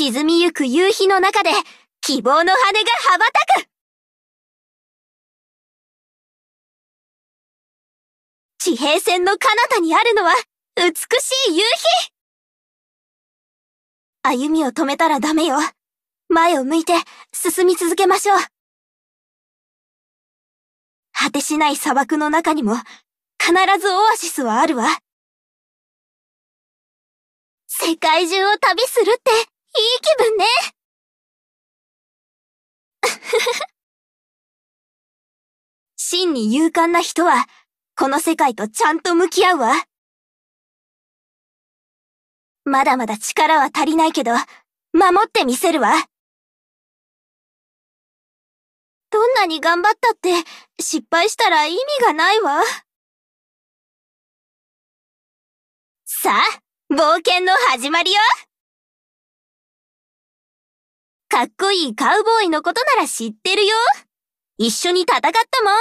沈みゆく夕日の中で希望の羽が羽ばたく地平線の彼方にあるのは美しい夕日歩みを止めたらダメよ。前を向いて進み続けましょう。果てしない砂漠の中にも必ずオアシスはあるわ。世界中を旅するっていい気分ね 真に勇敢な人は、この世界とちゃんと向き合うわ。まだまだ力は足りないけど、守ってみせるわ。どんなに頑張ったって、失敗したら意味がないわ。さあ、冒険の始まりよかっこいいカウボーイのことなら知ってるよ。一緒に戦ったもん。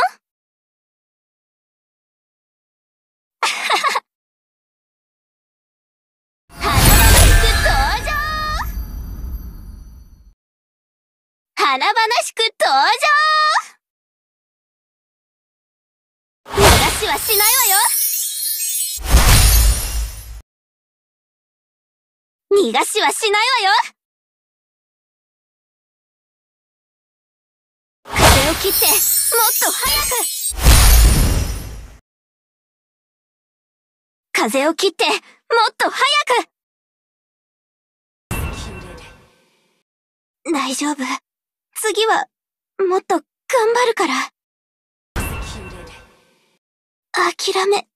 華々しく登場流しはしないわよ逃がしはしないわよ切ってもっと早く風を切ってもっと早く大丈夫次はもっと頑張るから諦めない。